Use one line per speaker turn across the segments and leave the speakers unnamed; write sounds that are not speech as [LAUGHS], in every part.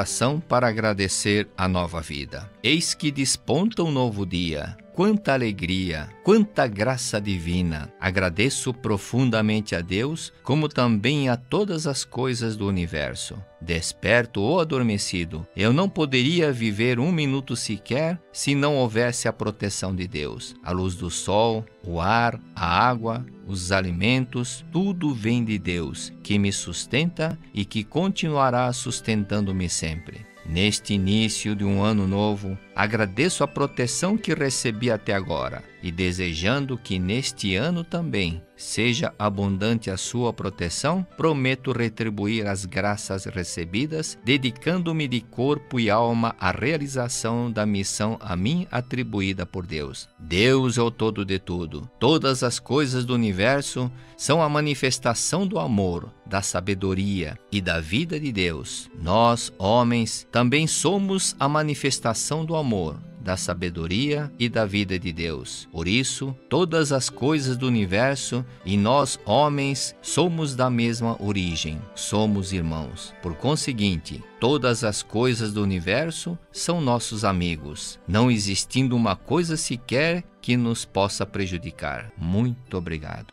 coração para agradecer a nova vida. Eis que desponta um novo dia quanta alegria, quanta graça divina! Agradeço profundamente a Deus, como também a todas as coisas do universo. Desperto ou adormecido, eu não poderia viver um minuto sequer se não houvesse a proteção de Deus. A luz do sol, o ar, a água, os alimentos, tudo vem de Deus, que me sustenta e que continuará sustentando-me sempre. Neste início de um ano novo, agradeço a proteção que recebi até agora e desejando que neste ano também seja abundante a sua proteção, prometo retribuir as graças recebidas, dedicando-me de corpo e alma à realização da missão a mim atribuída por Deus. Deus é o todo de tudo. Todas as coisas do universo são a manifestação do amor, da sabedoria e da vida de Deus. Nós, homens, também somos a manifestação do amor, da sabedoria e da vida de Deus. Por isso, todas as coisas do universo e nós, homens, somos da mesma origem, somos irmãos. Por conseguinte, todas as coisas do universo são nossos amigos, não existindo uma coisa sequer que nos possa prejudicar. Muito obrigado.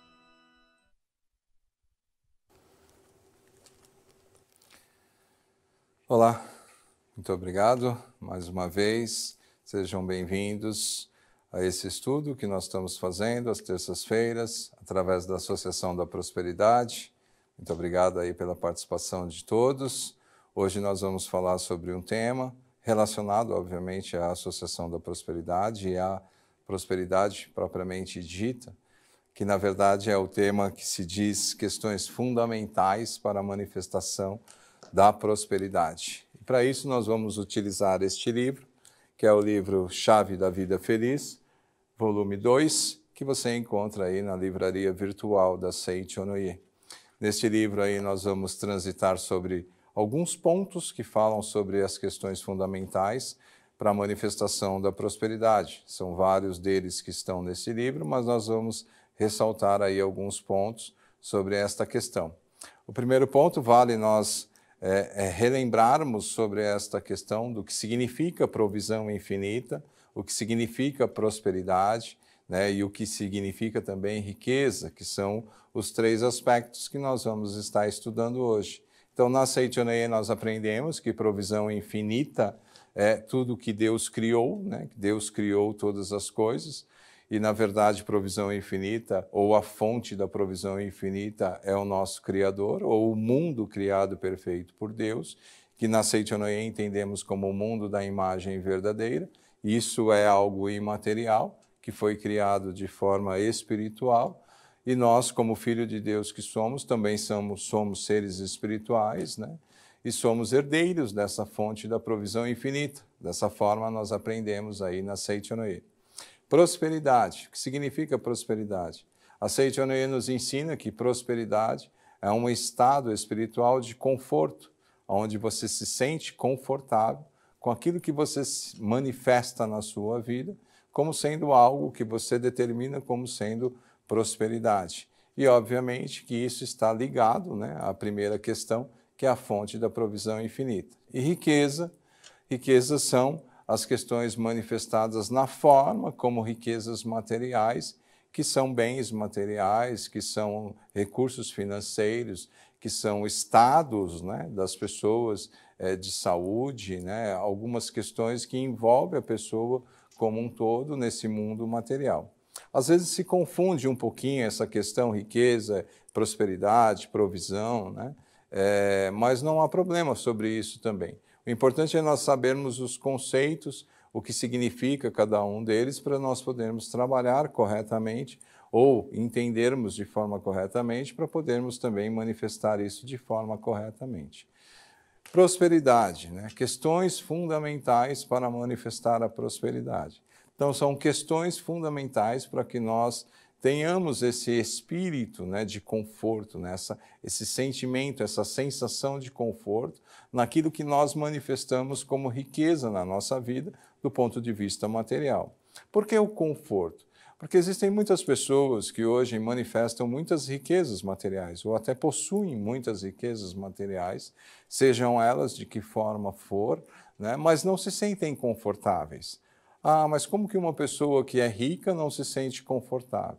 Olá, muito obrigado mais uma vez. Sejam bem-vindos a esse estudo que nós estamos fazendo às terças-feiras, através da Associação da Prosperidade. Muito obrigado aí pela participação de todos. Hoje nós vamos falar sobre um tema relacionado, obviamente, à Associação da Prosperidade e à prosperidade propriamente dita, que na verdade é o tema que se diz questões fundamentais para a manifestação da prosperidade. E para isso nós vamos utilizar este livro que é o livro Chave da Vida Feliz, volume 2, que você encontra aí na livraria virtual da Seichonoye. Neste livro aí nós vamos transitar sobre alguns pontos que falam sobre as questões fundamentais para a manifestação da prosperidade. São vários deles que estão nesse livro, mas nós vamos ressaltar aí alguns pontos sobre esta questão. O primeiro ponto vale nós é, é relembrarmos sobre esta questão do que significa provisão infinita, o que significa prosperidade né, e o que significa também riqueza, que são os três aspectos que nós vamos estar estudando hoje. Então, na Seitoneia, nós aprendemos que provisão infinita é tudo que Deus criou, né? Deus criou todas as coisas. E na verdade, provisão infinita, ou a fonte da provisão infinita, é o nosso Criador, ou o mundo criado perfeito por Deus, que na Seitonoia entendemos como o mundo da imagem verdadeira. Isso é algo imaterial, que foi criado de forma espiritual. E nós, como filho de Deus que somos, também somos, somos seres espirituais, né? e somos herdeiros dessa fonte da provisão infinita. Dessa forma, nós aprendemos aí na Seitonoia. Prosperidade. O que significa prosperidade? A Seitianoye nos ensina que prosperidade é um estado espiritual de conforto, onde você se sente confortável com aquilo que você manifesta na sua vida, como sendo algo que você determina como sendo prosperidade. E obviamente que isso está ligado né, à primeira questão, que é a fonte da provisão infinita. E riqueza, riquezas são as questões manifestadas na forma, como riquezas materiais, que são bens materiais, que são recursos financeiros, que são estados né, das pessoas é, de saúde, né, algumas questões que envolvem a pessoa como um todo nesse mundo material. Às vezes se confunde um pouquinho essa questão riqueza, prosperidade, provisão, né? É, mas não há problema sobre isso também. O importante é nós sabermos os conceitos, o que significa cada um deles, para nós podermos trabalhar corretamente ou entendermos de forma corretamente, para podermos também manifestar isso de forma corretamente. Prosperidade, né? questões fundamentais para manifestar a prosperidade. Então, são questões fundamentais para que nós tenhamos esse espírito né, de conforto, né, essa, esse sentimento, essa sensação de conforto naquilo que nós manifestamos como riqueza na nossa vida do ponto de vista material. Por que o conforto? Porque existem muitas pessoas que hoje manifestam muitas riquezas materiais, ou até possuem muitas riquezas materiais, sejam elas de que forma for, né, mas não se sentem confortáveis. Ah, mas como que uma pessoa que é rica não se sente confortável?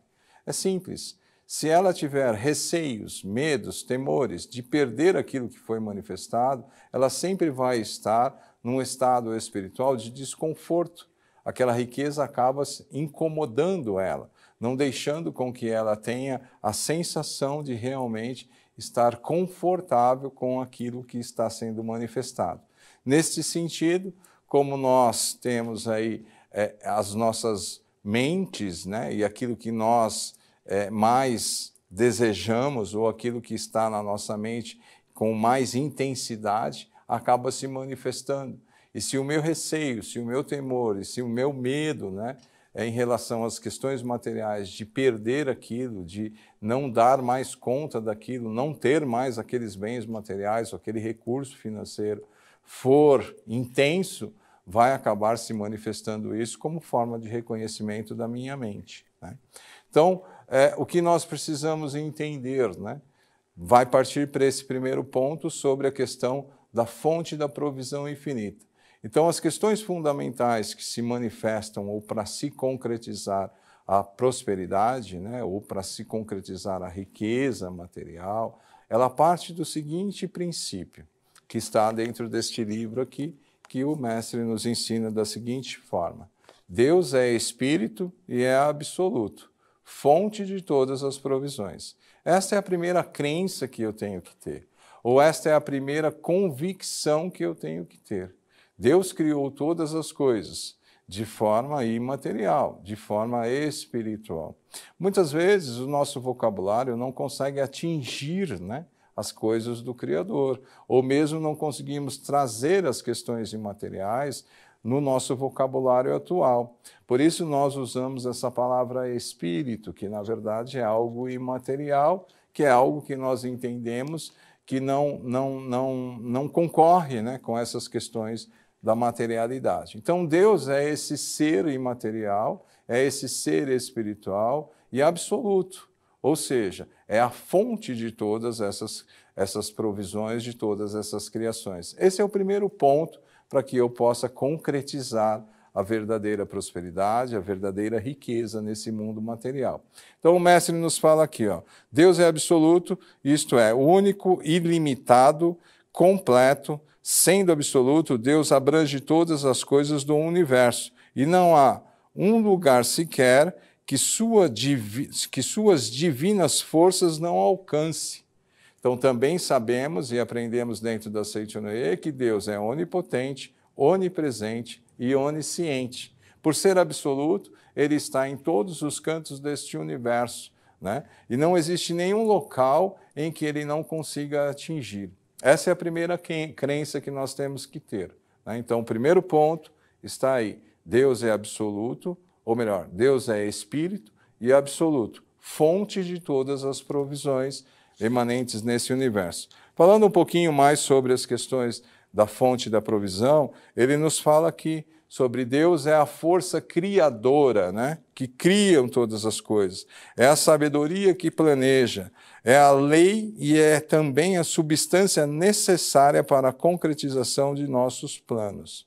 É simples. Se ela tiver receios, medos, temores de perder aquilo que foi manifestado, ela sempre vai estar num estado espiritual de desconforto. Aquela riqueza acaba incomodando ela, não deixando com que ela tenha a sensação de realmente estar confortável com aquilo que está sendo manifestado. Neste sentido, como nós temos aí é, as nossas mentes né, e aquilo que nós é, mais desejamos ou aquilo que está na nossa mente com mais intensidade acaba se manifestando. E se o meu receio, se o meu temor, e se o meu medo, né, é em relação às questões materiais, de perder aquilo, de não dar mais conta daquilo, não ter mais aqueles bens materiais, aquele recurso financeiro, for intenso, vai acabar se manifestando isso como forma de reconhecimento da minha mente. Né? Então, é, o que nós precisamos entender, né? Vai partir para esse primeiro ponto sobre a questão da fonte da provisão infinita. Então, as questões fundamentais que se manifestam ou para se concretizar a prosperidade, né, ou para se concretizar a riqueza material, ela parte do seguinte princípio, que está dentro deste livro aqui, que o mestre nos ensina da seguinte forma: Deus é espírito e é absoluto fonte de todas as provisões. Esta é a primeira crença que eu tenho que ter, ou esta é a primeira convicção que eu tenho que ter. Deus criou todas as coisas de forma imaterial, de forma espiritual. Muitas vezes o nosso vocabulário não consegue atingir, né? as coisas do Criador, ou mesmo não conseguimos trazer as questões imateriais no nosso vocabulário atual. Por isso, nós usamos essa palavra espírito, que na verdade é algo imaterial, que é algo que nós entendemos que não, não, não, não concorre né, com essas questões da materialidade. Então, Deus é esse ser imaterial, é esse ser espiritual e absoluto, ou seja, é a fonte de todas essas, essas provisões, de todas essas criações. Esse é o primeiro ponto para que eu possa concretizar a verdadeira prosperidade, a verdadeira riqueza nesse mundo material. Então o mestre nos fala aqui, ó, Deus é absoluto, isto é, único, ilimitado, completo, sendo absoluto, Deus abrange todas as coisas do universo e não há um lugar sequer que, sua divi que suas divinas forças não alcance. Então também sabemos e aprendemos dentro da Seitianoe que Deus é onipotente, onipresente e onisciente. Por ser absoluto, ele está em todos os cantos deste universo, né? E não existe nenhum local em que ele não consiga atingir. Essa é a primeira crença que nós temos que ter. Né? Então, o primeiro ponto está aí: Deus é absoluto, ou melhor, Deus é espírito e absoluto, fonte de todas as provisões emanentes nesse universo. Falando um pouquinho mais sobre as questões da fonte da provisão, ele nos fala que sobre Deus é a força criadora, né? que criam todas as coisas, é a sabedoria que planeja, é a lei e é também a substância necessária para a concretização de nossos planos.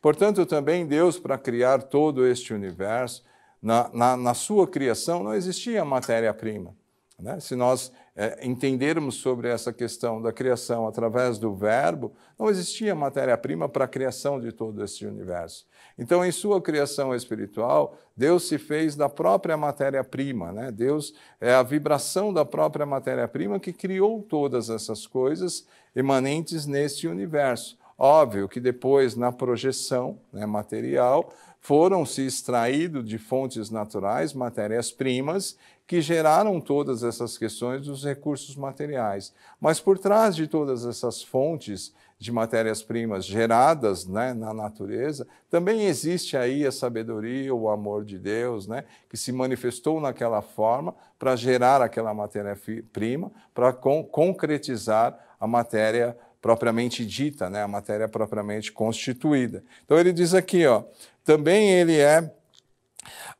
Portanto, também Deus, para criar todo este universo, na, na, na sua criação não existia matéria-prima. Né? Se nós é, entendermos sobre essa questão da criação através do verbo, não existia matéria-prima para a criação de todo este universo. Então, em sua criação espiritual, Deus se fez da própria matéria-prima. Né? Deus é a vibração da própria matéria-prima que criou todas essas coisas emanentes neste universo. Óbvio que depois, na projeção né, material, foram se extraídos de fontes naturais matérias-primas que geraram todas essas questões dos recursos materiais. Mas por trás de todas essas fontes de matérias-primas geradas né, na natureza, também existe aí a sabedoria, o amor de Deus, né, que se manifestou naquela forma para gerar aquela matéria-prima, para con concretizar a matéria propriamente dita, né, a matéria propriamente constituída. Então ele diz aqui, ó, também ele é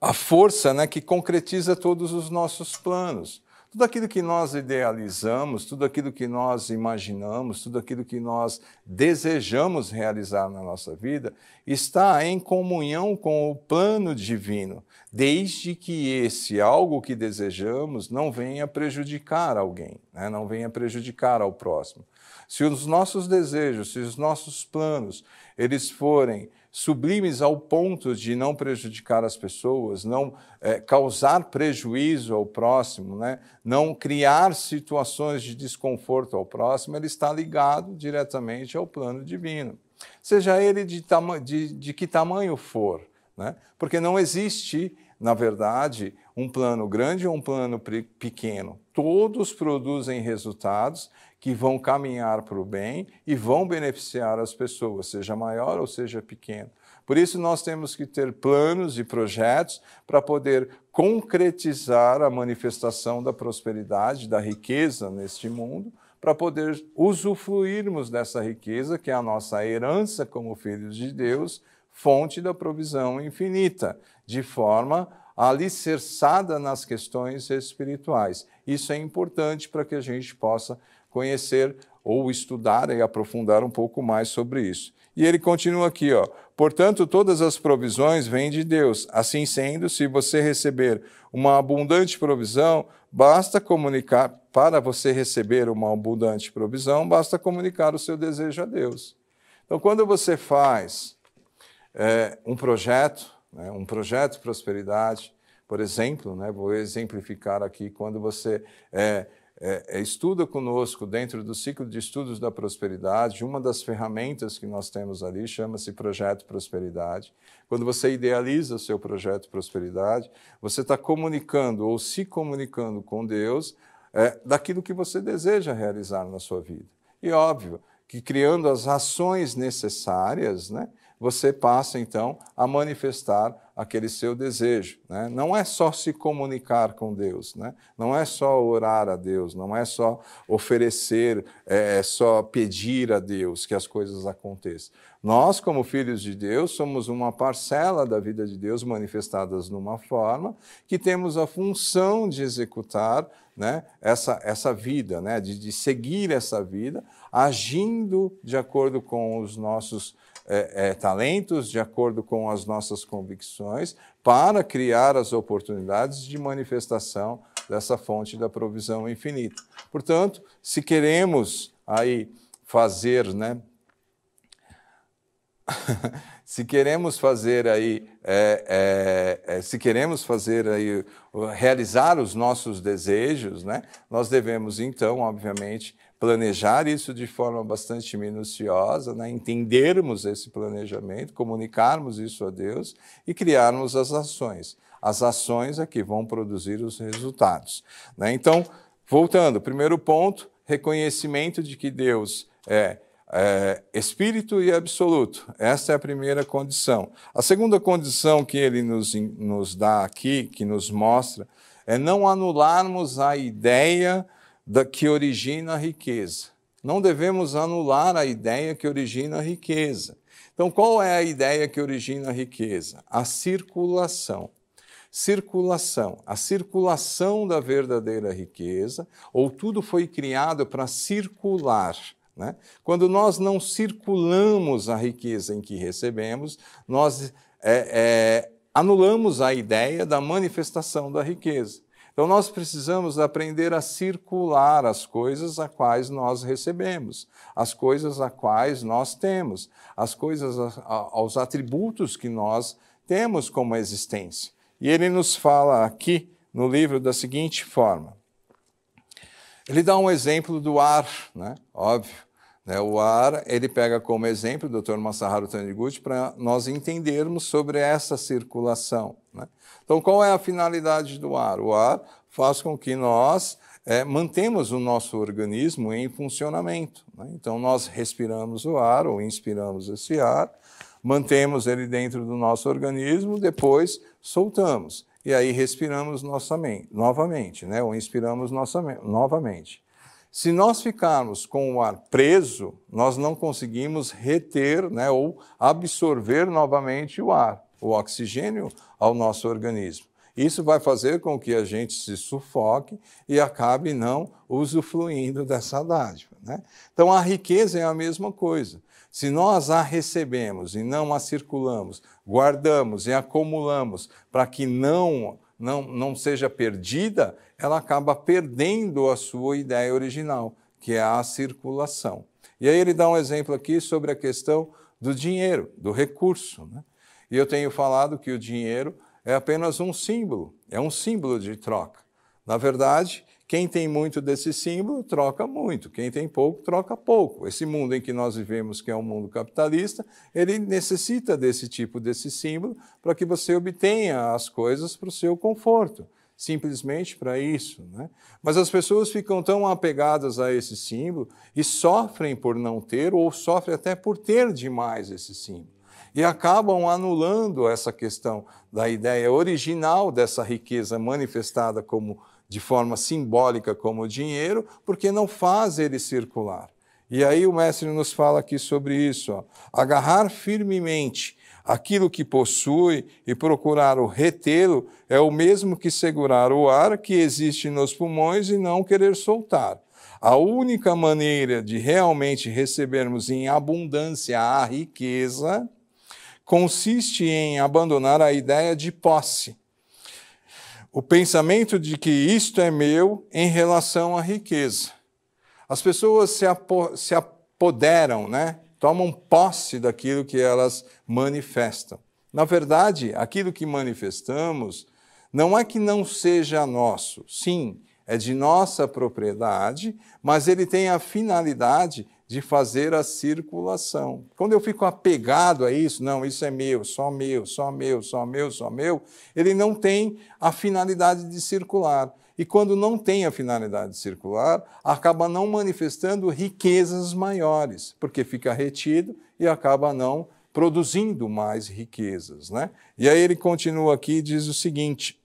a força né, que concretiza todos os nossos planos. Tudo aquilo que nós idealizamos, tudo aquilo que nós imaginamos, tudo aquilo que nós desejamos realizar na nossa vida está em comunhão com o plano divino, desde que esse algo que desejamos não venha prejudicar alguém, né? não venha prejudicar ao próximo. Se os nossos desejos, se os nossos planos, eles forem sublimes ao ponto de não prejudicar as pessoas, não é, causar prejuízo ao próximo, né? não criar situações de desconforto ao próximo, ele está ligado diretamente ao plano divino. Seja ele de, de, de que tamanho for, né? porque não existe, na verdade, um plano grande ou um plano pequeno. Todos produzem resultados que vão caminhar para o bem e vão beneficiar as pessoas, seja maior ou seja pequeno. Por isso, nós temos que ter planos e projetos para poder concretizar a manifestação da prosperidade, da riqueza neste mundo, para poder usufruirmos dessa riqueza, que é a nossa herança como filhos de Deus, fonte da provisão infinita, de forma alicerçada nas questões espirituais. Isso é importante para que a gente possa conhecer ou estudar e aprofundar um pouco mais sobre isso. E ele continua aqui, ó. Portanto, todas as provisões vêm de Deus. Assim sendo, se você receber uma abundante provisão, basta comunicar para você receber uma abundante provisão, basta comunicar o seu desejo a Deus. Então, quando você faz é, um projeto, né, um projeto de prosperidade, por exemplo, né, vou exemplificar aqui quando você é, é, é, estuda conosco dentro do ciclo de estudos da prosperidade. Uma das ferramentas que nós temos ali chama-se Projeto Prosperidade. Quando você idealiza o seu projeto prosperidade, você está comunicando ou se comunicando com Deus é, daquilo que você deseja realizar na sua vida. E óbvio que criando as ações necessárias, né? você passa então a manifestar aquele seu desejo. Né? Não é só se comunicar com Deus, né? não é só orar a Deus, não é só oferecer, é, é só pedir a Deus que as coisas aconteçam. Nós, como filhos de Deus, somos uma parcela da vida de Deus manifestadas numa forma que temos a função de executar né, essa, essa vida, né, de, de seguir essa vida, agindo de acordo com os nossos é, é, talentos de acordo com as nossas convicções para criar as oportunidades de manifestação dessa fonte da provisão infinita. Portanto, se queremos aí fazer, né? [LAUGHS] se queremos fazer aí, é, é, é, se queremos fazer aí, realizar os nossos desejos, né, nós devemos então, obviamente, planejar isso de forma bastante minuciosa, né? entendermos esse planejamento, comunicarmos isso a Deus e criarmos as ações. As ações é que vão produzir os resultados. Né? Então, voltando, primeiro ponto, reconhecimento de que Deus é, é espírito e absoluto. Essa é a primeira condição. A segunda condição que ele nos, nos dá aqui, que nos mostra, é não anularmos a ideia da que origina a riqueza. Não devemos anular a ideia que origina a riqueza. Então, qual é a ideia que origina a riqueza? A circulação. Circulação, a circulação da verdadeira riqueza, ou tudo foi criado para circular. Né? Quando nós não circulamos a riqueza em que recebemos, nós é, é, anulamos a ideia da manifestação da riqueza. Então nós precisamos aprender a circular as coisas a quais nós recebemos, as coisas a quais nós temos, as coisas a, a, aos atributos que nós temos como existência. E ele nos fala aqui no livro da seguinte forma. Ele dá um exemplo do ar, né? Óbvio. Né? O ar, ele pega como exemplo o Dr. Masaharu Taniguchi para nós entendermos sobre essa circulação. Né? Então, qual é a finalidade do ar? O ar faz com que nós é, mantemos o nosso organismo em funcionamento. Né? Então, nós respiramos o ar ou inspiramos esse ar, mantemos ele dentro do nosso organismo, depois soltamos. E aí respiramos nossa mente, novamente, né? ou inspiramos nossa novamente. Se nós ficarmos com o ar preso, nós não conseguimos reter né, ou absorver novamente o ar. O oxigênio ao nosso organismo. Isso vai fazer com que a gente se sufoque e acabe não usufruindo dessa dádiva. Né? Então, a riqueza é a mesma coisa. Se nós a recebemos e não a circulamos, guardamos e acumulamos para que não, não, não seja perdida, ela acaba perdendo a sua ideia original, que é a circulação. E aí ele dá um exemplo aqui sobre a questão do dinheiro, do recurso. Né? E eu tenho falado que o dinheiro é apenas um símbolo, é um símbolo de troca. Na verdade, quem tem muito desse símbolo troca muito, quem tem pouco troca pouco. Esse mundo em que nós vivemos, que é um mundo capitalista, ele necessita desse tipo desse símbolo para que você obtenha as coisas para o seu conforto, simplesmente para isso. Né? Mas as pessoas ficam tão apegadas a esse símbolo e sofrem por não ter ou sofrem até por ter demais esse símbolo e acabam anulando essa questão da ideia original dessa riqueza manifestada como de forma simbólica como dinheiro, porque não faz ele circular. E aí o mestre nos fala aqui sobre isso, ó. agarrar firmemente aquilo que possui e procurar o retê-lo é o mesmo que segurar o ar que existe nos pulmões e não querer soltar. A única maneira de realmente recebermos em abundância a riqueza consiste em abandonar a ideia de posse. O pensamento de que isto é meu em relação à riqueza. As pessoas se, apo se apoderam, né? tomam posse daquilo que elas manifestam. Na verdade, aquilo que manifestamos não é que não seja nosso, sim, é de nossa propriedade, mas ele tem a finalidade de fazer a circulação. Quando eu fico apegado a isso, não, isso é meu, só meu, só meu, só meu, só meu, ele não tem a finalidade de circular. E quando não tem a finalidade de circular, acaba não manifestando riquezas maiores, porque fica retido e acaba não produzindo mais riquezas. Né? E aí ele continua aqui e diz o seguinte.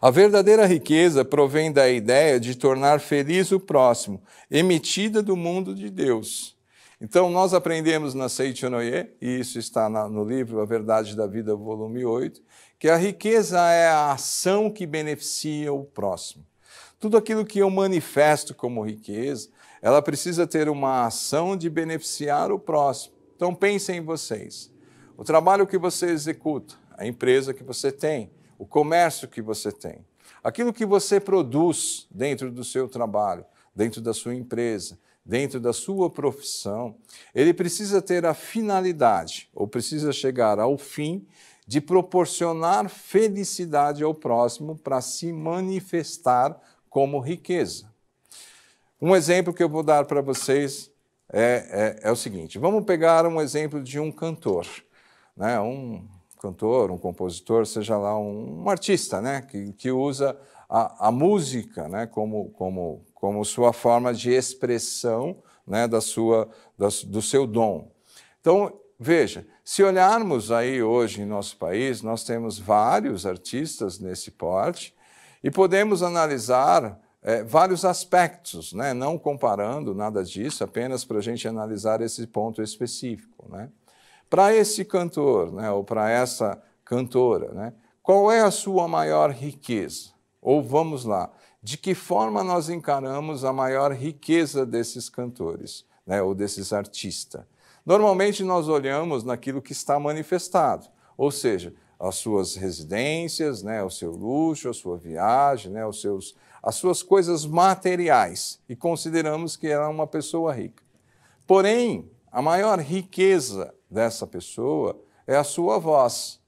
A verdadeira riqueza provém da ideia de tornar feliz o próximo, emitida do mundo de Deus. Então, nós aprendemos na Seichonoye, e isso está no livro A Verdade da Vida, volume 8, que a riqueza é a ação que beneficia o próximo. Tudo aquilo que eu manifesto como riqueza, ela precisa ter uma ação de beneficiar o próximo. Então, pensem em vocês. O trabalho que você executa, a empresa que você tem, o comércio que você tem, aquilo que você produz dentro do seu trabalho, dentro da sua empresa, dentro da sua profissão, ele precisa ter a finalidade, ou precisa chegar ao fim de proporcionar felicidade ao próximo para se manifestar como riqueza. Um exemplo que eu vou dar para vocês é, é, é, o seguinte: vamos pegar um exemplo de um cantor, né? um, cantor, um compositor, seja lá um, um artista, né, que, que usa a, a, música, né, como, como, como sua forma de expressão, né, da sua, da, do seu dom. Então, veja, se olharmos aí hoje em nosso país, nós temos vários artistas nesse porte e podemos analisar é, vários aspectos, né? não comparando nada disso, apenas para a gente analisar esse ponto específico. Né? Para esse cantor, né, ou para essa cantora, né, qual é a sua maior riqueza? Ou vamos lá, de que forma nós encaramos a maior riqueza desses cantores, né, ou desses artistas? Normalmente nós olhamos naquilo que está manifestado, ou seja, as suas residências, né, o seu luxo, a sua viagem, né, os seus, as suas coisas materiais e consideramos que ela é uma pessoa rica. Porém, a maior riqueza dessa pessoa é a sua voz.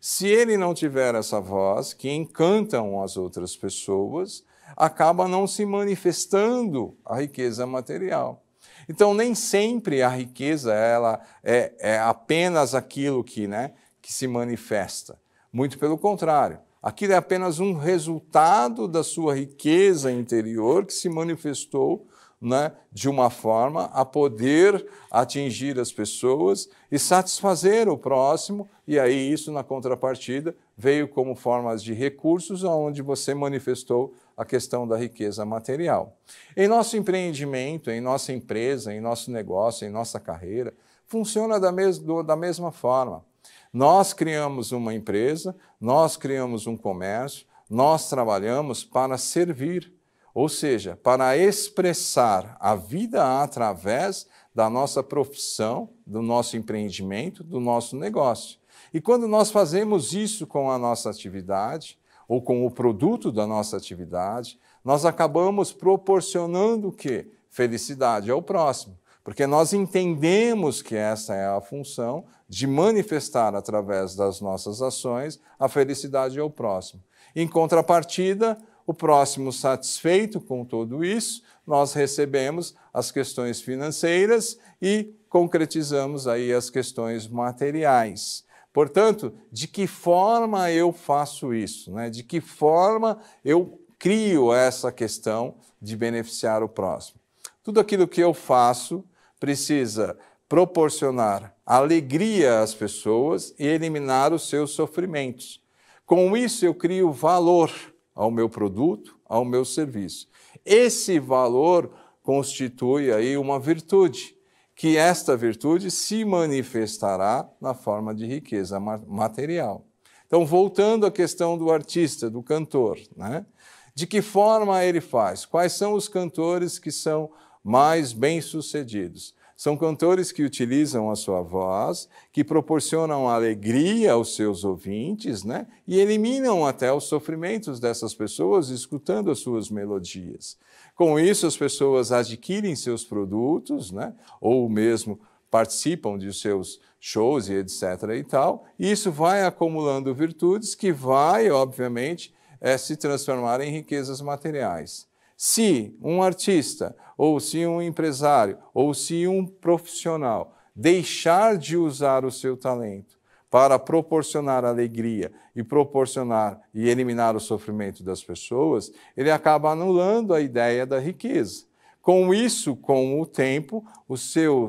Se ele não tiver essa voz, que encantam as outras pessoas, acaba não se manifestando a riqueza material. Então, nem sempre a riqueza ela é, é apenas aquilo que, né, que se manifesta. Muito pelo contrário. Aquilo é apenas um resultado da sua riqueza interior que se manifestou né, de uma forma a poder atingir as pessoas e satisfazer o próximo, e aí isso na contrapartida veio como formas de recursos onde você manifestou a questão da riqueza material. Em nosso empreendimento, em nossa empresa, em nosso negócio, em nossa carreira, funciona da, mes da mesma forma. Nós criamos uma empresa, nós criamos um comércio, nós trabalhamos para servir ou seja, para expressar a vida através da nossa profissão, do nosso empreendimento, do nosso negócio. E quando nós fazemos isso com a nossa atividade, ou com o produto da nossa atividade, nós acabamos proporcionando o quê? Felicidade ao próximo. Porque nós entendemos que essa é a função de manifestar através das nossas ações a felicidade ao próximo. Em contrapartida, o próximo, satisfeito com tudo isso, nós recebemos as questões financeiras e concretizamos aí as questões materiais. Portanto, de que forma eu faço isso? Né? De que forma eu crio essa questão de beneficiar o próximo? Tudo aquilo que eu faço precisa proporcionar alegria às pessoas e eliminar os seus sofrimentos. Com isso, eu crio valor ao meu produto, ao meu serviço. Esse valor constitui aí uma virtude, que esta virtude se manifestará na forma de riqueza material. Então, voltando à questão do artista, do cantor, né? De que forma ele faz? Quais são os cantores que são mais bem-sucedidos? São cantores que utilizam a sua voz, que proporcionam alegria aos seus ouvintes, né? E eliminam até os sofrimentos dessas pessoas escutando as suas melodias. Com isso, as pessoas adquirem seus produtos, né? Ou mesmo participam de seus shows e etc. e tal. E isso vai acumulando virtudes que vai, obviamente, é, se transformar em riquezas materiais. Se um artista, ou se um empresário, ou se um profissional deixar de usar o seu talento para proporcionar alegria e proporcionar e eliminar o sofrimento das pessoas, ele acaba anulando a ideia da riqueza. Com isso, com o tempo,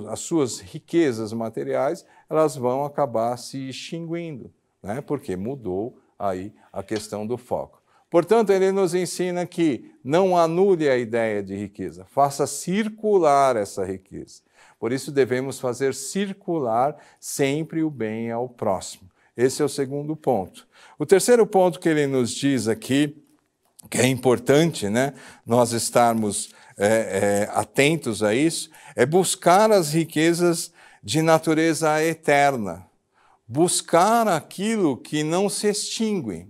as suas riquezas materiais elas vão acabar se extinguindo, né? porque mudou aí a questão do foco. Portanto, ele nos ensina que não anule a ideia de riqueza, faça circular essa riqueza. Por isso, devemos fazer circular sempre o bem ao próximo. Esse é o segundo ponto. O terceiro ponto que ele nos diz aqui, que é importante né, nós estarmos é, é, atentos a isso, é buscar as riquezas de natureza eterna, buscar aquilo que não se extingue.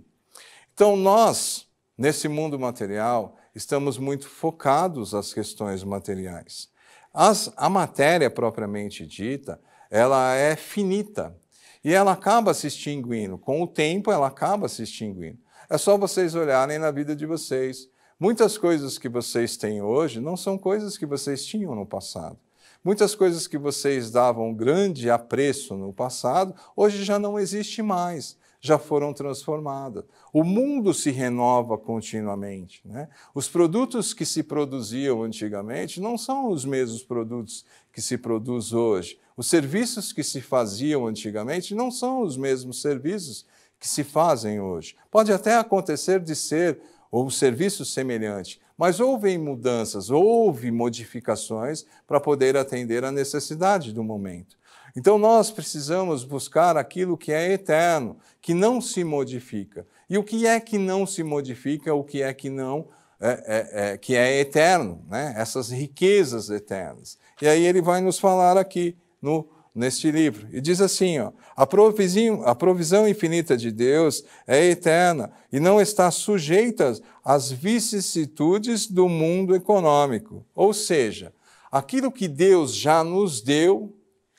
Então, nós, nesse mundo material, estamos muito focados às questões materiais. As, a matéria propriamente dita, ela é finita e ela acaba se extinguindo. Com o tempo, ela acaba se extinguindo. É só vocês olharem na vida de vocês. Muitas coisas que vocês têm hoje não são coisas que vocês tinham no passado. Muitas coisas que vocês davam grande apreço no passado, hoje já não existe mais já foram transformadas. O mundo se renova continuamente. Né? Os produtos que se produziam antigamente não são os mesmos produtos que se produz hoje. Os serviços que se faziam antigamente não são os mesmos serviços que se fazem hoje. Pode até acontecer de ser ou um serviço semelhante, mas houve mudanças, houve modificações para poder atender à necessidade do momento. Então nós precisamos buscar aquilo que é eterno, que não se modifica. E o que é que não se modifica, o que é que não é, é, é, que é eterno, né? essas riquezas eternas. E aí ele vai nos falar aqui no, neste livro. E diz assim: ó, a, provisão, a provisão infinita de Deus é eterna e não está sujeita às vicissitudes do mundo econômico. Ou seja, aquilo que Deus já nos deu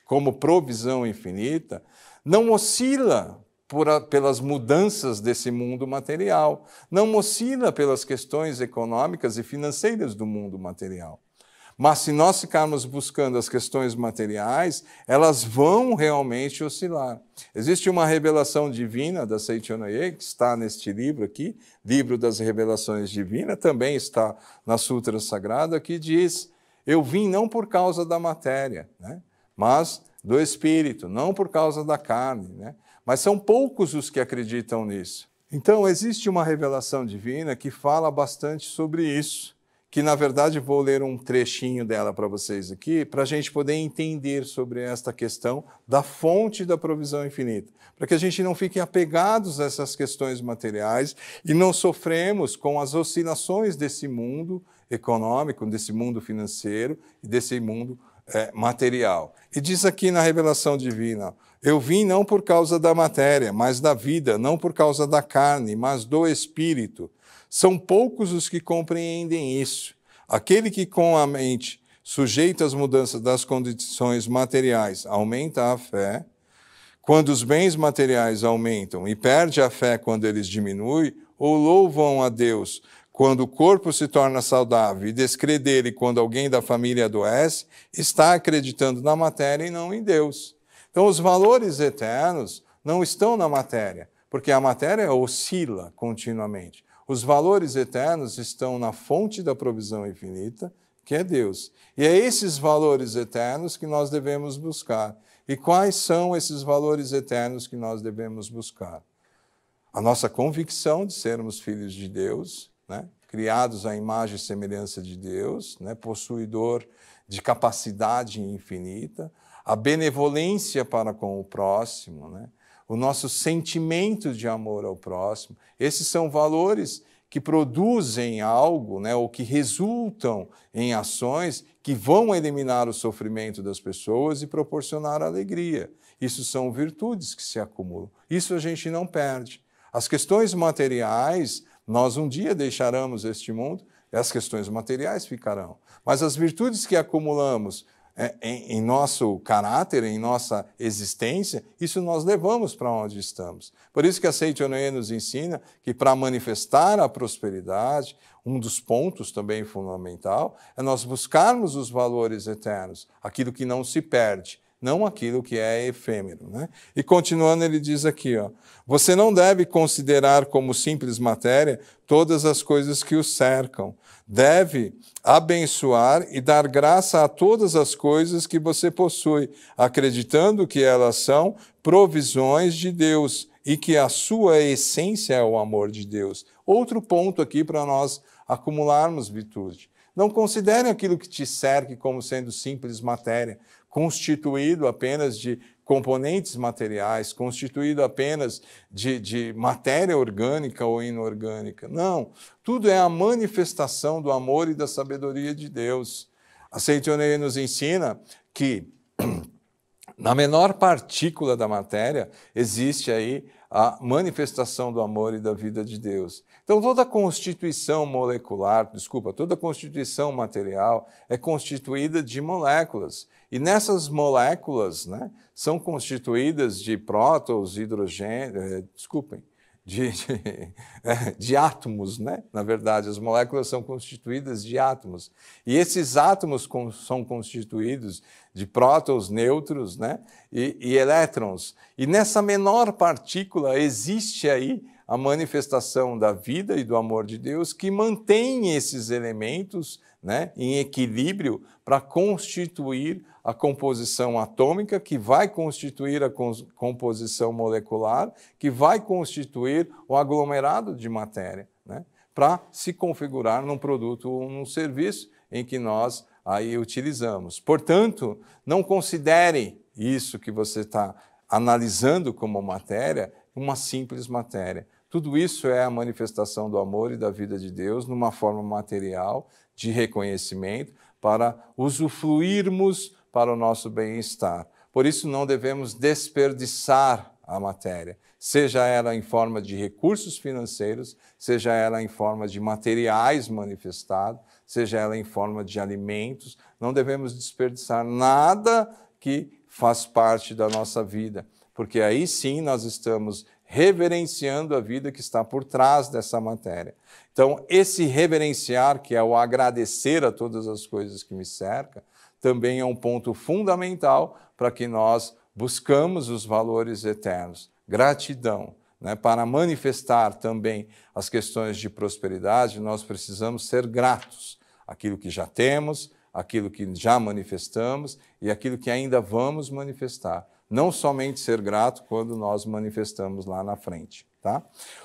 como provisão infinita, não oscila a, pelas mudanças desse mundo material, não oscila pelas questões econômicas e financeiras do mundo material. Mas se nós ficarmos buscando as questões materiais, elas vão realmente oscilar. Existe uma revelação divina da Seichonoye, que está neste livro aqui, Livro das Revelações Divinas, também está na Sutra Sagrada, que diz: Eu vim não por causa da matéria. Né? mas do espírito, não por causa da carne, né? Mas são poucos os que acreditam nisso. Então, existe uma revelação divina que fala bastante sobre isso, que na verdade vou ler um trechinho dela para vocês aqui, para a gente poder entender sobre esta questão da fonte da provisão infinita, para que a gente não fique apegados a essas questões materiais e não sofremos com as oscilações desse mundo econômico, desse mundo financeiro e desse mundo é, material. E diz aqui na revelação divina: Eu vim não por causa da matéria, mas da vida, não por causa da carne, mas do espírito. São poucos os que compreendem isso. Aquele que com a mente sujeita às mudanças das condições materiais aumenta a fé, quando os bens materiais aumentam e perde a fé quando eles diminuem, ou louvam a Deus quando o corpo se torna saudável e descrê quando alguém da família adoece, está acreditando na matéria e não em Deus. Então, os valores eternos não estão na matéria, porque a matéria oscila continuamente. Os valores eternos estão na fonte da provisão infinita, que é Deus. E é esses valores eternos que nós devemos buscar. E quais são esses valores eternos que nós devemos buscar? A nossa convicção de sermos filhos de Deus, né? criados à imagem e semelhança de Deus, né? possuidor de capacidade infinita, a benevolência para com o próximo, né? o nosso sentimento de amor ao próximo. Esses são valores que produzem algo, né, ou que resultam em ações que vão eliminar o sofrimento das pessoas e proporcionar alegria. Isso são virtudes que se acumulam. Isso a gente não perde. As questões materiais, nós um dia deixaremos este mundo e as questões materiais ficarão. Mas as virtudes que acumulamos é, em, em, nosso caráter, em nossa existência, isso nós levamos para onde estamos. Por isso que a Seitonoe nos ensina que para manifestar a prosperidade, um dos pontos também fundamental é nós buscarmos os valores eternos, aquilo que não se perde, não aquilo que é efêmero. Né? E continuando, ele diz aqui: ó, você não deve considerar como simples matéria todas as coisas que o cercam. Deve abençoar e dar graça a todas as coisas que você possui, acreditando que elas são provisões de Deus e que a sua essência é o amor de Deus. Outro ponto aqui para nós acumularmos virtude. Não considere aquilo que te cerca como sendo simples matéria, constituído apenas de componentes materiais, constituído apenas de, de, matéria orgânica ou inorgânica. Não, tudo é a manifestação do amor e da sabedoria de Deus. A Centioneia nos ensina que [CLEARS THROAT] na menor partícula da matéria existe aí a manifestação do amor e da vida de Deus. Então, toda a constituição molecular, desculpa, toda a constituição material é constituída de moléculas. E nessas moléculas né, são constituídas de prótons, hidrogênio, eh, desculpem, de, [LAUGHS] de, eh, de, átomos, né? Na verdade, as moléculas são constituídas de átomos. E esses átomos com, são constituídos de prótons, nêutrons, né? E, e elétrons. E nessa menor partícula existe aí a manifestação da vida e do amor de Deus que mantém esses elementos, né? Em equilíbrio para constituir a composição atômica, que vai constituir a composição molecular, que vai constituir o aglomerado de matéria, né? para se configurar num produto ou num serviço em que nós aí utilizamos. Portanto, não considere isso que você está analisando como matéria uma simples matéria. Tudo isso é a manifestação do amor e da vida de Deus numa forma material de reconhecimento para usufruirmos para o nosso bem-estar. Por isso, não devemos desperdiçar a matéria, seja ela em forma de recursos financeiros, seja ela em forma de materiais manifestados, seja ela em forma de alimentos. Não devemos desperdiçar nada que faz parte da nossa vida, porque aí sim nós estamos reverenciando a vida que está por trás dessa matéria. Então, esse reverenciar, que é o agradecer a todas as coisas que me cercam, também é um ponto fundamental para que nós buscamos os valores eternos. Gratidão. Né? Para manifestar também as questões de prosperidade, nós precisamos ser gratos. Aquilo que já temos, aquilo que já manifestamos e aquilo que ainda vamos manifestar. Não somente ser grato quando nós manifestamos lá na frente. Tá?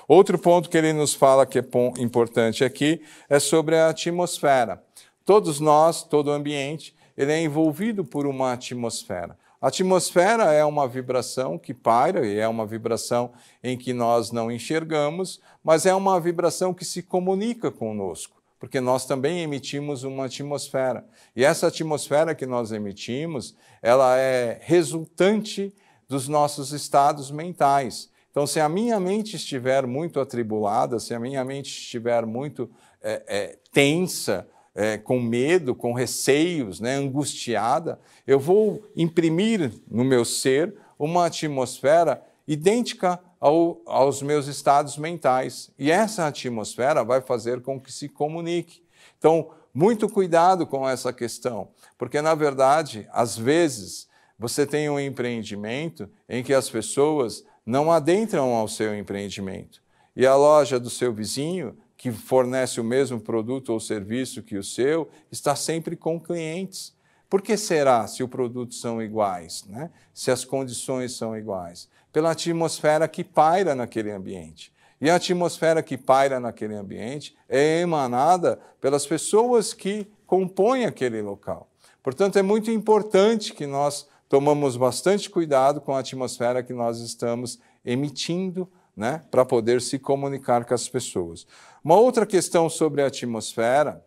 Outro ponto que ele nos fala que é importante aqui é sobre a atmosfera. Todos nós, todo o ambiente, ele é envolvido por uma atmosfera. A atmosfera é uma vibração que paira e é uma vibração em que nós não enxergamos, mas é uma vibração que se comunica conosco, porque nós também emitimos uma atmosfera. E essa atmosfera que nós emitimos, ela é resultante dos nossos estados mentais. Então, se a minha mente estiver muito atribulada, se a minha mente estiver muito é, é, tensa, é, com medo, com receios, né, angustiada, eu vou imprimir no meu ser uma atmosfera idêntica ao, aos meus estados mentais. E essa atmosfera vai fazer com que se comunique. Então, muito cuidado com essa questão, porque na verdade, às vezes, você tem um empreendimento em que as pessoas não adentram ao seu empreendimento. E a loja do seu vizinho que fornece o mesmo produto ou serviço que o seu, está sempre com clientes. Por que será se os produtos são iguais, né? se as condições são iguais? Pela atmosfera que paira naquele ambiente. E a atmosfera que paira naquele ambiente é emanada pelas pessoas que compõem aquele local. Portanto, é muito importante que nós tomamos bastante cuidado com a atmosfera que nós estamos emitindo né, para poder se comunicar com as pessoas. Uma outra questão sobre a atmosfera,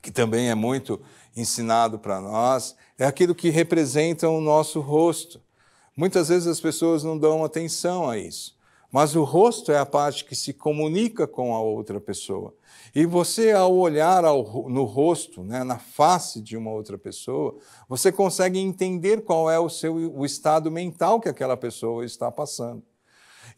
que também é muito ensinado para nós, é aquilo que representa o nosso rosto. Muitas vezes as pessoas não dão atenção a isso, mas o rosto é a parte que se comunica com a outra pessoa. E você, ao olhar ao, no rosto, né, na face de uma outra pessoa, você consegue entender qual é o seu o estado mental que aquela pessoa está passando.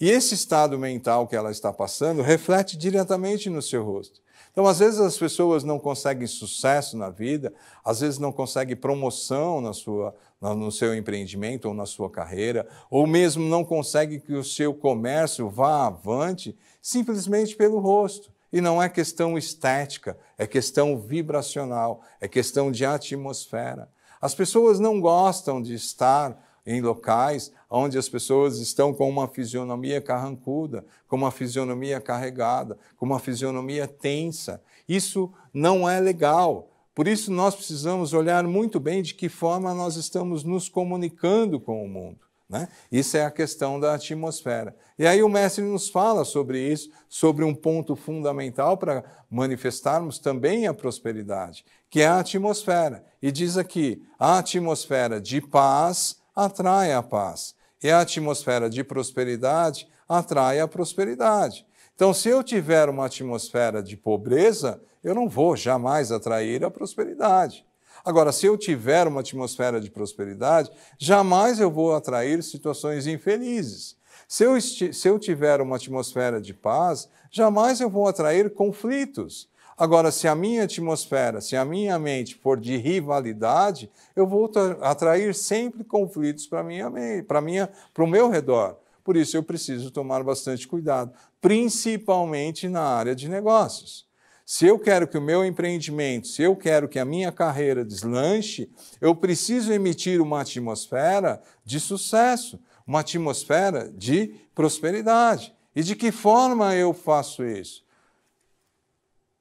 E esse estado mental que ela está passando reflete diretamente no seu rosto. Então, às vezes as pessoas não conseguem sucesso na vida, às vezes não conseguem promoção na sua, no seu empreendimento ou na sua carreira, ou mesmo não conseguem que o seu comércio vá avante simplesmente pelo rosto. E não é questão estética, é questão vibracional, é questão de atmosfera. As pessoas não gostam de estar em locais onde as pessoas estão com uma fisionomia carrancuda, com uma fisionomia carregada, com uma fisionomia tensa. Isso não é legal. Por isso, nós precisamos olhar muito bem de que forma nós estamos nos comunicando com o mundo. Né? Isso é a questão da atmosfera. E aí o mestre nos fala sobre isso, sobre um ponto fundamental para manifestarmos também a prosperidade, que é a atmosfera. E diz aqui: a atmosfera de paz atrai a paz. E a atmosfera de prosperidade atrai a prosperidade. Então, se eu tiver uma atmosfera de pobreza, eu não vou jamais atrair a prosperidade. Agora, se eu tiver uma atmosfera de prosperidade, jamais eu vou atrair situações infelizes. Se eu, se eu tiver uma atmosfera de paz, jamais eu vou atrair conflitos. Agora, se a minha atmosfera, se a minha mente for de rivalidade, eu vou atrair sempre conflitos para minha para minha, o meu redor. Por isso, eu preciso tomar bastante cuidado, principalmente na área de negócios. Se eu quero que o meu empreendimento, se eu quero que a minha carreira deslanche, eu preciso emitir uma atmosfera de sucesso, uma atmosfera de prosperidade. E de que forma eu faço isso?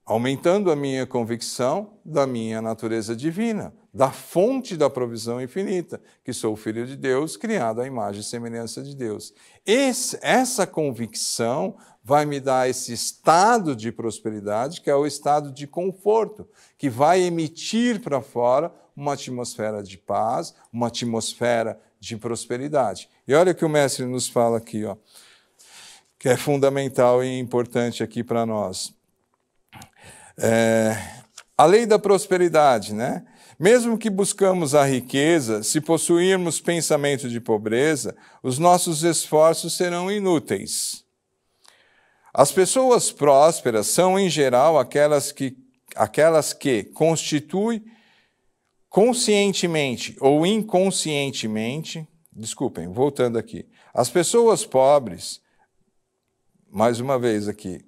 aumentando a minha convicção da minha natureza divina, da fonte da provisão infinita, que sou o filho de Deus, criado à imagem e semelhança de Deus. Esse, essa convicção vai me dar esse estado de prosperidade, que é o estado de conforto, que vai emitir para fora uma atmosfera de paz, uma atmosfera de prosperidade. E olha o que o mestre nos fala aqui, ó, que é fundamental e importante aqui para nós. É, a lei da prosperidade, né? Mesmo que buscamos a riqueza, se possuirmos pensamento de pobreza, os nossos esforços serão inúteis. As pessoas prósperas são, em geral, aquelas que, aquelas que constituem conscientemente ou inconscientemente. Desculpem, voltando aqui. As pessoas pobres, mais uma vez aqui,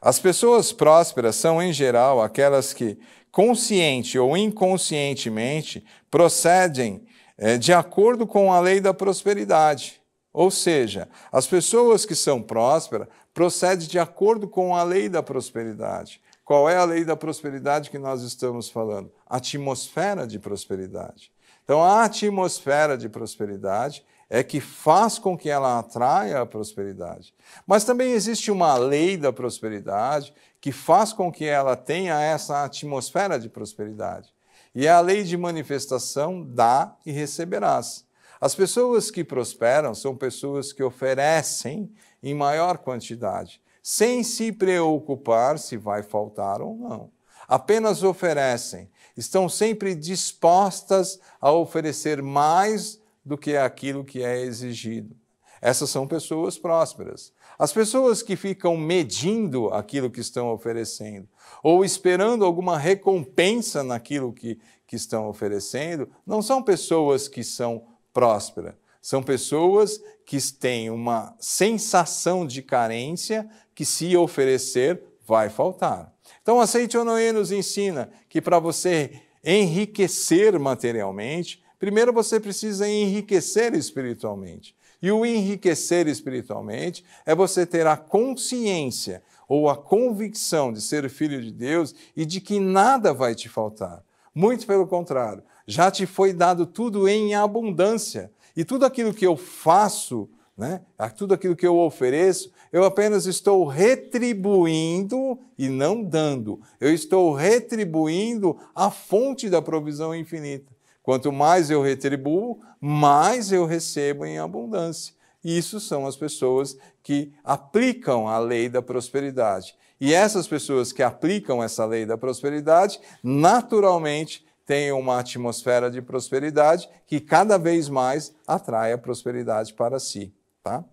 as pessoas prósperas são, em geral, aquelas que, consciente ou inconscientemente, procedem é, de acordo com a lei da prosperidade. Ou seja, as pessoas que são prósperas procedem de acordo com a lei da prosperidade. Qual é a lei da prosperidade que nós estamos falando? Atmosfera de prosperidade. Então, a atmosfera de prosperidade é que faz com que ela atraia a prosperidade. Mas também existe uma lei da prosperidade que faz com que ela tenha essa atmosfera de prosperidade. E é a lei de manifestação: dá e receberás. As pessoas que prosperam são pessoas que oferecem em maior quantidade, sem se preocupar se vai faltar ou não. Apenas oferecem, estão sempre dispostas a oferecer mais do que aquilo que é exigido. Essas são pessoas prósperas. As pessoas que ficam medindo aquilo que estão oferecendo ou esperando alguma recompensa naquilo que, que estão oferecendo não são pessoas que são prósperas. São pessoas que têm uma sensação de carência que, se oferecer, vai faltar. Então, a Seitonoe nos ensina que para você enriquecer materialmente, Primeiro você precisa enriquecer espiritualmente. E o enriquecer espiritualmente é você ter a consciência ou a convicção de ser filho de Deus e de que nada vai te faltar. Muito pelo contrário, já te foi dado tudo em abundância. E tudo aquilo que eu faço, né, tudo aquilo que eu ofereço, eu apenas estou retribuindo e não dando. Eu estou retribuindo a fonte da provisão infinita. Quanto mais eu retribuo, mais eu recebo em abundância. Isso são as pessoas que aplicam a lei da prosperidade. E essas pessoas que aplicam essa lei da prosperidade, naturalmente têm uma atmosfera de prosperidade que cada vez mais atrai a prosperidade para si. Tá?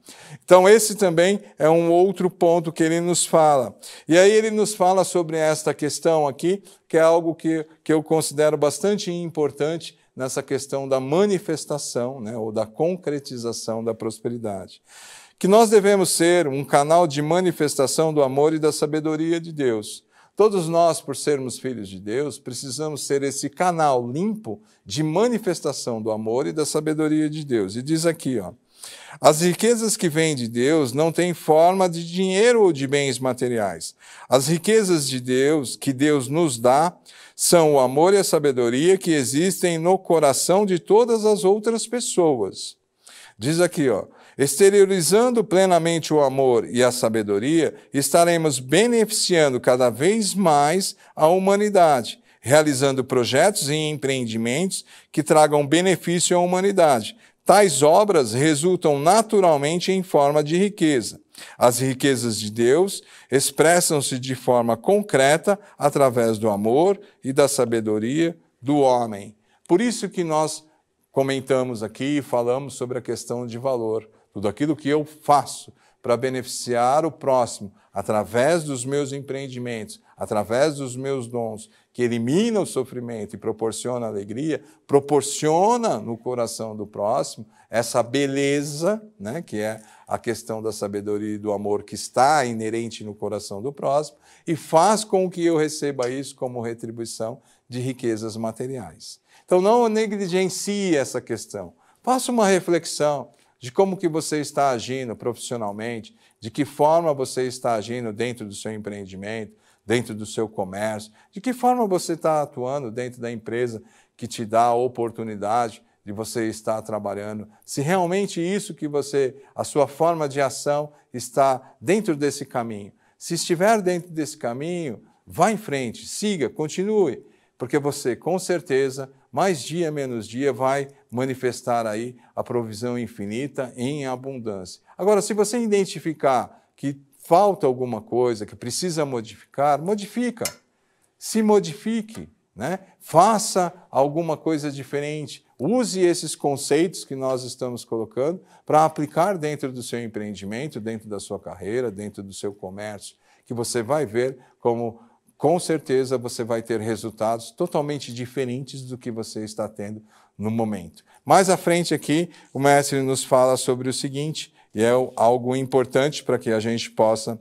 Então, esse também é um outro ponto que ele nos fala. E aí, ele nos fala sobre esta questão aqui, que é algo que, que eu considero bastante importante nessa questão da manifestação né, ou da concretização da prosperidade. Que nós devemos ser um canal de manifestação do amor e da sabedoria de Deus. Todos nós, por sermos filhos de Deus, precisamos ser esse canal limpo de manifestação do amor e da sabedoria de Deus. E diz aqui, ó. As riquezas que vêm de Deus não têm forma de dinheiro ou de bens materiais. As riquezas de Deus, que Deus nos dá, são o amor e a sabedoria que existem no coração de todas as outras pessoas. Diz aqui, ó, exteriorizando plenamente o amor e a sabedoria, estaremos beneficiando cada vez mais a humanidade, realizando projetos e empreendimentos que tragam benefício à humanidade, Tais obras resultam naturalmente em forma de riqueza. As riquezas de Deus expressam-se de forma concreta através do amor e da sabedoria do homem. Por isso que nós comentamos aqui e falamos sobre a questão de valor, tudo aquilo que eu faço, para beneficiar o próximo através dos meus empreendimentos, através dos meus dons, que elimina o sofrimento e proporciona alegria, proporciona no coração do próximo essa beleza, né, que é a questão da sabedoria e do amor que está inerente no coração do próximo, e faz com que eu receba isso como retribuição de riquezas materiais. Então não negligencie essa questão. Faça uma reflexão de como que você está agindo profissionalmente, de que forma você está agindo dentro do seu empreendimento, dentro do seu comércio, de que forma você está atuando dentro da empresa que te dá a oportunidade de você estar trabalhando, se realmente isso que você, a sua forma de ação está dentro desse caminho. Se estiver dentro desse caminho, vá em frente, siga, continue, porque você com certeza, mais dia menos dia, vai manifestar aí a provisão infinita em abundância. Agora, se você identificar que falta alguma coisa, que precisa modificar, modifica. Se modifique, né? faça alguma coisa diferente. Use esses conceitos que nós estamos colocando para aplicar dentro do seu empreendimento, dentro da sua carreira, dentro do seu comércio, que você vai ver como com certeza você vai ter resultados totalmente diferentes do que você está tendo no momento. Mais à frente aqui, o mestre nos fala sobre o seguinte, e é algo importante para que a gente possa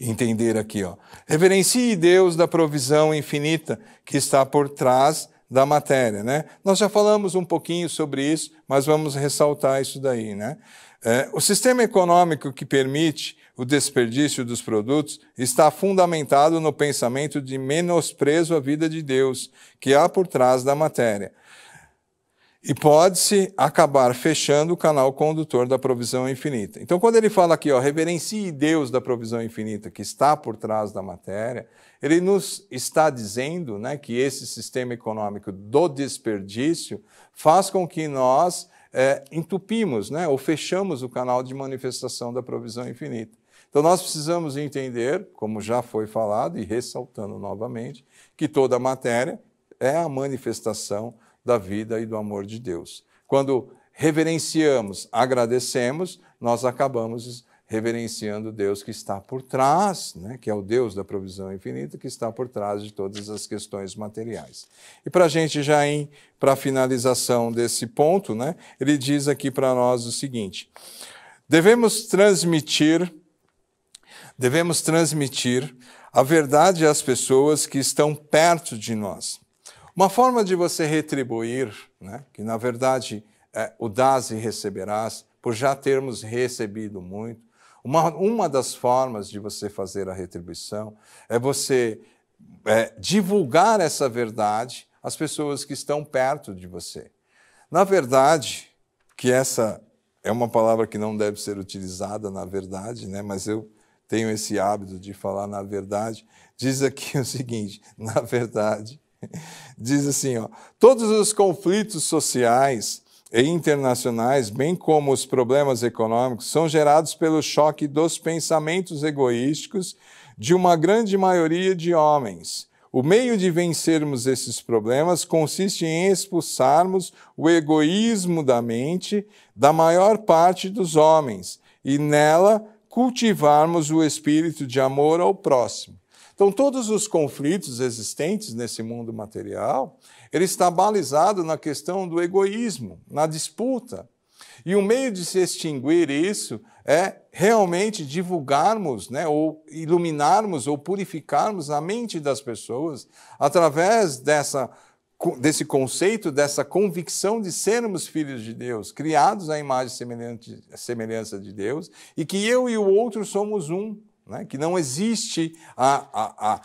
entender aqui, ó. Reverencie Deus da provisão infinita que está por trás da matéria, né? Nós já falamos um pouquinho sobre isso, mas vamos ressaltar isso daí, né? É, o sistema econômico que permite o desperdício dos produtos está fundamentado no pensamento de menosprezo à vida de Deus que há por trás da matéria e pode-se acabar fechando o canal condutor da provisão infinita. Então, quando ele fala aqui, ó, reverencie Deus da provisão infinita que está por trás da matéria, ele nos está dizendo né, que esse sistema econômico do desperdício faz com que nós é, entupimos né, ou fechamos o canal de manifestação da provisão infinita. Então, nós precisamos entender, como já foi falado e ressaltando novamente, que toda matéria é a manifestação da vida e do amor de Deus. Quando reverenciamos, agradecemos, nós acabamos reverenciando Deus que está por trás, né, que é o Deus da provisão infinita, que está por trás de todas as questões materiais. E para a gente já ir para a finalização desse ponto, né, ele diz aqui para nós o seguinte: devemos transmitir, devemos transmitir a verdade às pessoas que estão perto de nós. Uma forma de você retribuir, né, que na verdade é, o das e receberás, por já termos recebido muito, uma, uma das formas de você fazer a retribuição é você é, divulgar essa verdade às pessoas que estão perto de você. Na verdade, que essa é uma palavra que não deve ser utilizada na verdade, né? mas eu tenho esse hábito de falar na verdade, diz aqui [LAUGHS] o seguinte: na verdade, [LAUGHS] Diz assim, ó, todos os conflitos sociais e internacionais, bem como os problemas econômicos, são gerados pelo choque dos pensamentos egoísticos de uma grande maioria de homens. O meio de vencermos esses problemas consiste em expulsarmos o egoísmo da mente da maior parte dos homens e nela cultivarmos o espírito de amor ao próximo. Então, todos os conflitos existentes nesse mundo material, ele está balizado na questão do egoísmo, na disputa. E o um meio de se extinguir isso é realmente divulgarmos, né, ou iluminarmos, ou purificarmos a mente das pessoas através dessa desse conceito, dessa convicção de sermos filhos de Deus, criados à imagem e semelhança de Deus, e que eu e o outro somos um né? que não existe a, a, a,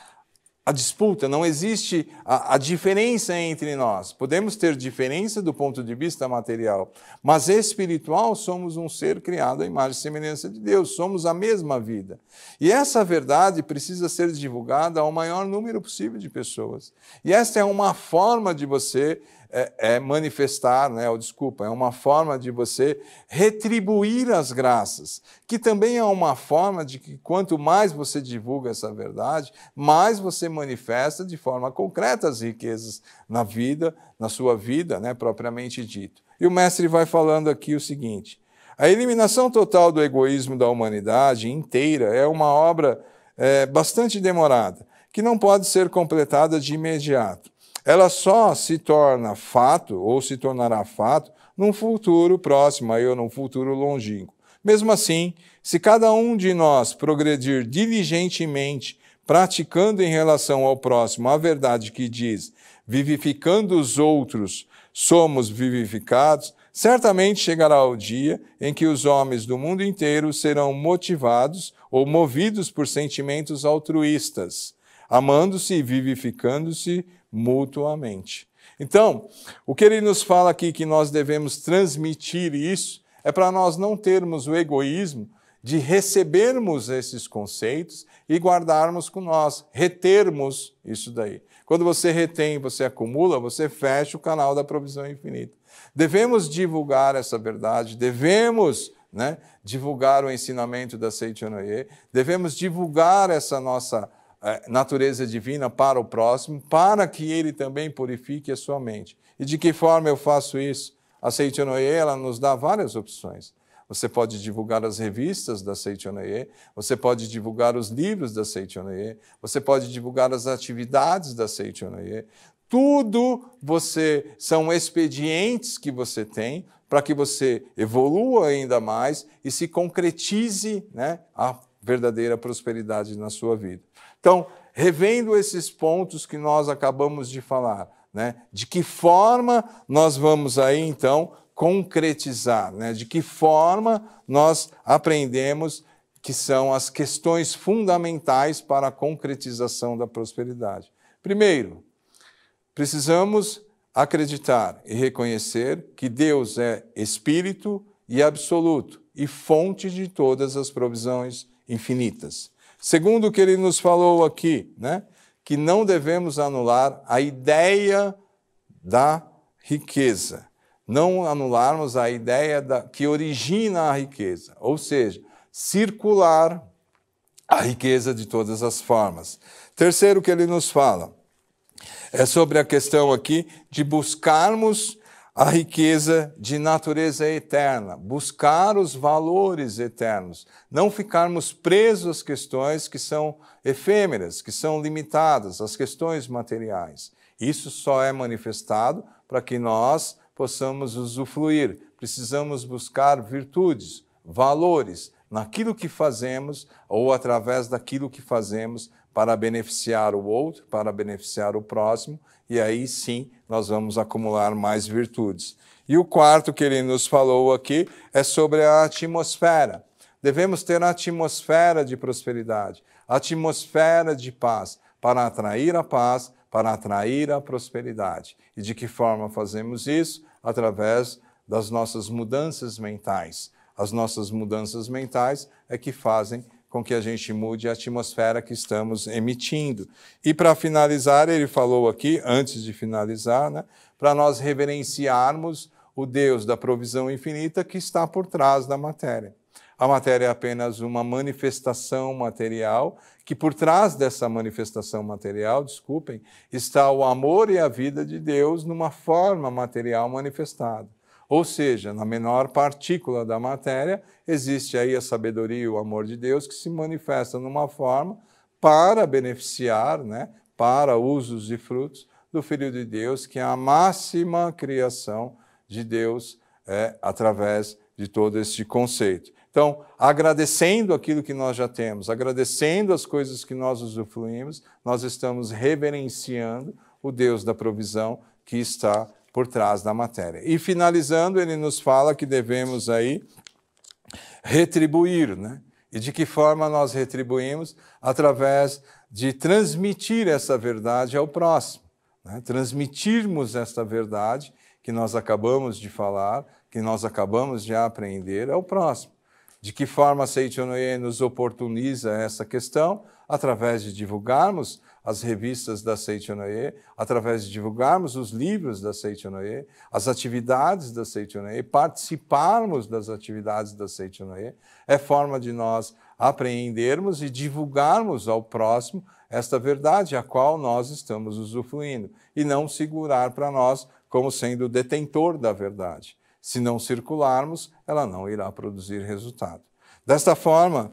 a disputa, não existe a, a diferença entre nós. Podemos ter diferença do ponto de vista material, mas espiritual somos um ser criado à imagem e semelhança de Deus, somos a mesma vida. E essa verdade precisa ser divulgada ao maior número possível de pessoas. E esta é uma forma de você é, é manifestar, né, ou desculpa, é uma forma de você retribuir as graças, que também é uma forma de que quanto mais você divulga essa verdade, mais você manifesta de forma concreta as riquezas na vida, na sua vida, né, propriamente dito. E o mestre vai falando aqui o seguinte: a eliminação total do egoísmo da humanidade inteira é uma obra é, bastante demorada, que não pode ser completada de imediato. Ela só se torna fato ou se tornará fato num futuro próximo, aí ou num futuro longínquo. Mesmo assim, se cada um de nós progredir diligentemente, praticando em relação ao próximo a verdade que diz, vivificando os outros, somos vivificados, certamente chegará o dia em que os homens do mundo inteiro serão motivados ou movidos por sentimentos altruístas, amando-se e vivificando-se mutuamente. Então, o que ele nos fala aqui que nós devemos transmitir isso é para nós não termos o egoísmo de recebermos esses conceitos e guardarmos com nós, retermos isso daí. Quando você retém, você acumula, você fecha o canal da provisão infinita. Devemos divulgar essa verdade, devemos né, divulgar o ensinamento da Seichonoye, devemos divulgar essa nossa natureza divina para o próximo, para que ele também purifique a sua mente. E de que forma eu faço isso? A Seitonoi, ela nos dá várias opções. Você pode divulgar as revistas da Seitonoi, você pode divulgar os livros da Seitonoi, você pode divulgar as atividades da Seitonoi. Tudo você são expedientes que você tem para que você evolua ainda mais e se concretize né, a verdadeira prosperidade na sua vida. Então, revendo esses pontos que nós acabamos de falar, né? De que forma nós vamos aí então concretizar, né? De que forma nós aprendemos que são as questões fundamentais para a concretização da prosperidade. Primeiro, precisamos acreditar e reconhecer que Deus é espírito e absoluto e fonte de todas as provisões infinitas. Segundo o que ele nos falou aqui, né? que não devemos anular a ideia da riqueza, não anularmos a ideia da, que origina a riqueza, ou seja, circular a riqueza de todas as formas. Terceiro que ele nos fala é sobre a questão aqui de buscarmos a riqueza de natureza eterna, buscar os valores eternos, não ficarmos presos às questões que são efêmeras, que são limitadas, às questões materiais. Isso só é manifestado para que nós possamos usufruir. Precisamos buscar virtudes, valores naquilo que fazemos ou através daquilo que fazemos para beneficiar o outro, para beneficiar o próximo e aí sim nós vamos acumular mais virtudes. E o quarto que ele nos falou aqui é sobre a atmosfera. Devemos ter a atmosfera de prosperidade, a atmosfera de paz, para atrair a paz, para atrair a prosperidade. E de que forma fazemos isso? Através das nossas mudanças mentais. As nossas mudanças mentais é que fazem com que a gente mude a atmosfera que estamos emitindo. E para finalizar, ele falou aqui, antes de finalizar, né, para nós reverenciarmos o Deus da provisão infinita que está por trás da matéria. A matéria é apenas uma manifestação material, que por trás dessa manifestação material, desculpem, está o amor e a vida de Deus numa forma material manifestada. Ou seja, na menor partícula da matéria, existe aí a sabedoria e o amor de Deus que se manifesta numa forma para beneficiar, né, para usos e frutos do Filho de Deus, que é a máxima criação de Deus é, através de todo este conceito. Então, agradecendo aquilo que nós já temos, agradecendo as coisas que nós usufruímos, nós estamos reverenciando o Deus da provisão que está por trás da matéria. E finalizando, ele nos fala que devemos aí retribuir, né? E de que forma nós retribuímos? Através de transmitir essa verdade ao próximo, né? transmitirmos esta verdade que nós acabamos de falar, que nós acabamos de aprender ao próximo. De que forma Seichonoye nos oportuniza essa questão? Através de divulgarmos as revistas da Seichonoye, através de divulgarmos os livros da Seichonoye, as atividades da Seichonoye, participarmos das atividades da Seichonoye, é forma de nós apreendermos e divulgarmos ao próximo esta verdade a qual nós estamos usufruindo e não segurar para nós como sendo detentor da verdade. Se não circularmos, ela não irá produzir resultado. Desta forma,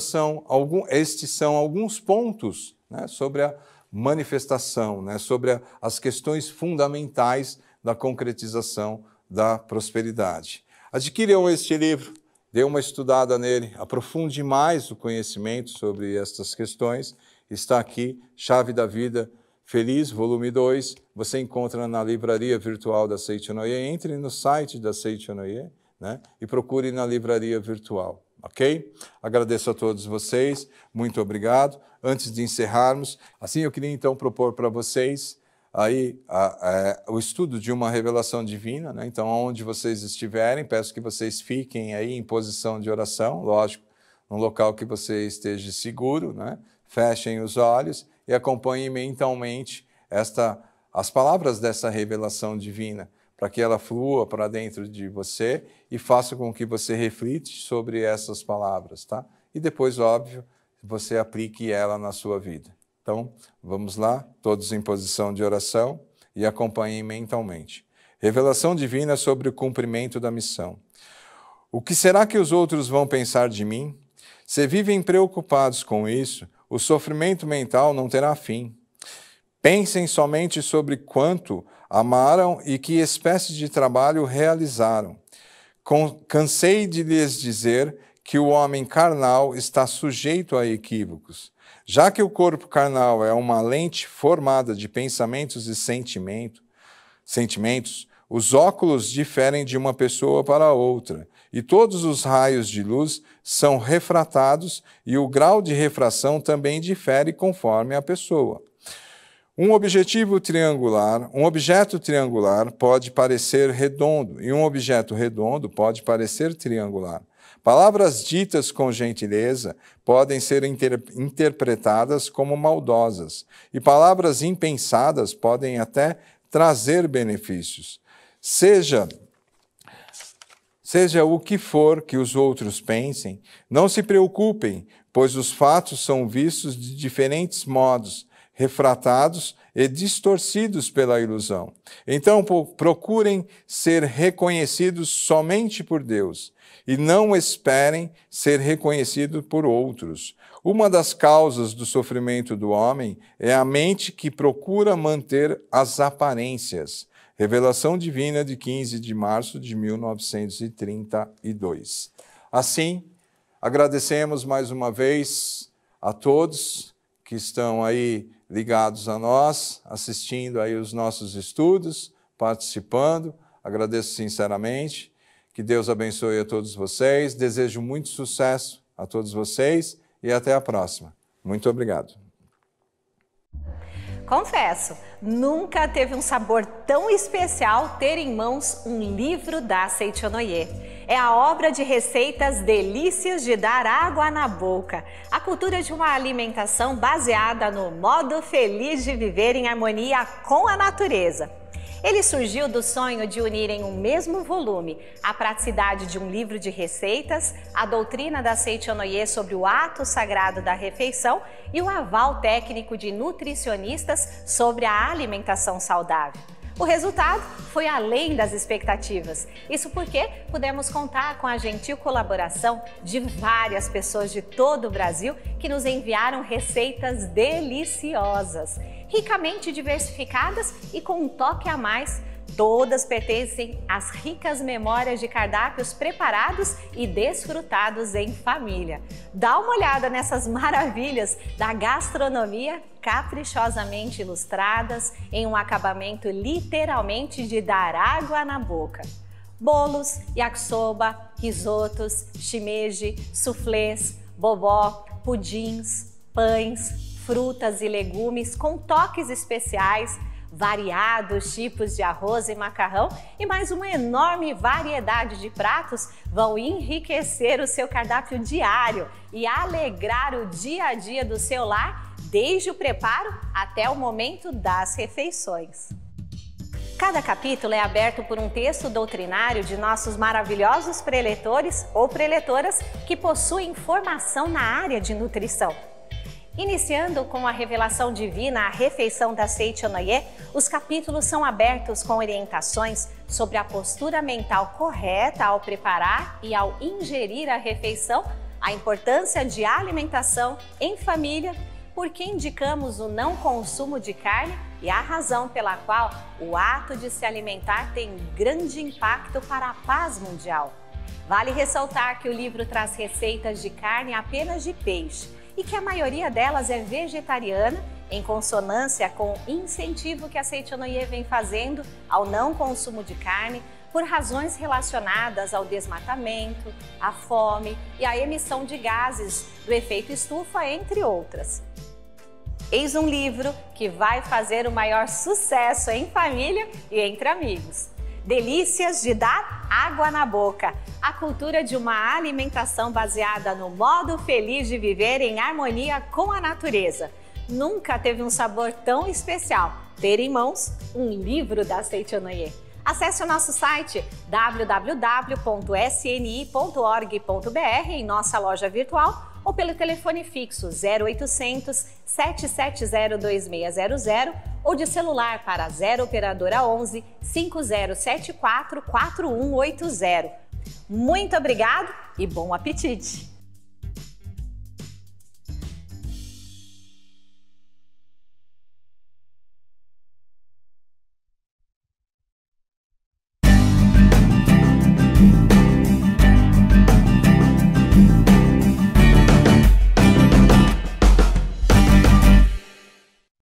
são algum, estes são alguns pontos né, sobre a manifestação, né, sobre a, as questões fundamentais da concretização da prosperidade. Adquiram este livro, dê uma estudada nele, aprofunde mais o conhecimento sobre estas questões. Está aqui, Chave da Vida Feliz, volume 2. Você encontra na livraria virtual da Seitonoye. Entre no site da Seitonoye né, e procure na livraria virtual ok? Agradeço a todos vocês, muito obrigado. Antes de encerrarmos, assim eu queria então propor para vocês aí a, a, o estudo de uma revelação divina, né? Então, onde vocês estiverem, peço que vocês fiquem aí em posição de oração, lógico, num local que você esteja seguro, né? Fechem os olhos e acompanhem mentalmente esta as palavras dessa revelação divina para que ela flua para dentro de você e faça com que você reflita sobre essas palavras, tá? E depois, óbvio, você aplique ela na sua vida. Então, vamos lá, todos em posição de oração e acompanhem mentalmente. Revelação divina sobre o cumprimento da missão. O que será que os outros vão pensar de mim? Se vivem preocupados com isso, o sofrimento mental não terá fim. Pensem somente sobre quanto amaram e que espécie de trabalho realizaram. cansei de lhes dizer que o homem carnal está sujeito a equívocos. Já que o corpo carnal é uma lente formada de pensamentos e sentimento, sentimentos, os óculos diferem de uma pessoa para outra, e todos os raios de luz são refratados e o grau de refração também difere conforme a pessoa. Um objetivo triangular, um objeto triangular pode parecer redondo e um objeto redondo pode parecer triangular. Palavras ditas com gentileza podem ser inter interpretadas como maldosas e palavras impensadas podem até trazer benefícios. Seja Seja o que for que os outros pensem, não se preocupem, pois os fatos são vistos de diferentes modos refratados e distorcidos pela ilusão. Então procurem ser reconhecidos somente por Deus e não esperem ser reconhecidos por outros. Uma das causas do sofrimento do homem é a mente que procura manter as aparências. Revelação Divina de 15 de março de 1932. Assim, agradecemos mais uma vez a todos que estão aí ligados a nós, assistindo aí os nossos estudos, participando. Agradeço sinceramente. Que Deus abençoe a todos vocês. Desejo muito sucesso a todos vocês e até a próxima. Muito obrigado.
Confesso, nunca teve um sabor tão especial ter em mãos um livro da Seitonoye é a obra de receitas delícias de dar água na boca. A cultura de uma alimentação baseada no modo feliz de viver em harmonia com a natureza. Ele surgiu do sonho de unir em um mesmo volume a praticidade de um livro de receitas, a doutrina da Seichonoye sobre o ato sagrado da refeição e o aval técnico de nutricionistas sobre a alimentação saudável. O resultado foi além das expectativas. Isso porque pudemos contar com a gentil colaboração de várias pessoas de todo o Brasil que nos enviaram receitas deliciosas, ricamente diversificadas e com um toque a mais Todas pertencem às ricas memórias de cardápios preparados e desfrutados em família. Dá uma olhada nessas maravilhas da gastronomia caprichosamente ilustradas em um acabamento literalmente de dar água na boca. Bolos, yakisoba, risotos, shimeji, suflês, bobó, pudins, pães, frutas e legumes com toques especiais variados tipos de arroz e macarrão e mais uma enorme variedade de pratos vão enriquecer o seu cardápio diário e alegrar o dia a dia do seu lar, desde o preparo até o momento das refeições. Cada capítulo é aberto por um texto doutrinário de nossos maravilhosos preletores ou preletoras que possuem formação na área de nutrição. Iniciando com a revelação divina, a refeição da Seichonoye, os capítulos são abertos com orientações sobre a postura mental correta ao preparar e ao ingerir a refeição, a importância de alimentação em família, por que indicamos o não consumo de carne e a razão pela qual o ato de se alimentar tem grande impacto para a paz mundial. Vale ressaltar que o livro traz receitas de carne apenas de peixe e que a maioria delas é vegetariana, em consonância com o incentivo que a Seitonoye vem fazendo ao não consumo de carne por razões relacionadas ao desmatamento, à fome e à emissão de gases do efeito estufa, entre outras. Eis um livro que vai fazer o maior sucesso em família e entre amigos delícias de dar água na boca. A cultura de uma alimentação baseada no modo feliz de viver em harmonia com a natureza. Nunca teve um sabor tão especial ter em mãos um livro da Seichonoye. Acesse o nosso site www.sni.org.br em nossa loja virtual ou pelo telefone fixo 0800 770 2600 ou de celular para 0 operadora 11 5074 4180. Muito obrigado e bom apetite!